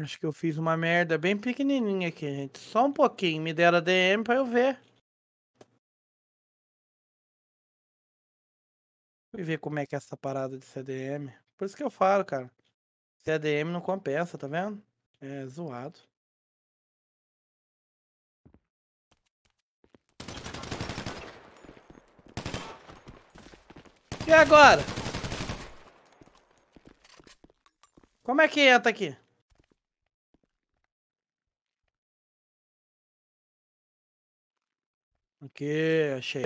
Acho que eu fiz uma merda bem pequenininha aqui, gente. Só um pouquinho. Me deram DM pra eu ver. e ver como é que é essa parada de CDM. Por isso que eu falo, cara. CDM não compensa, tá vendo? É zoado. E agora? Como é que entra aqui? Porque achei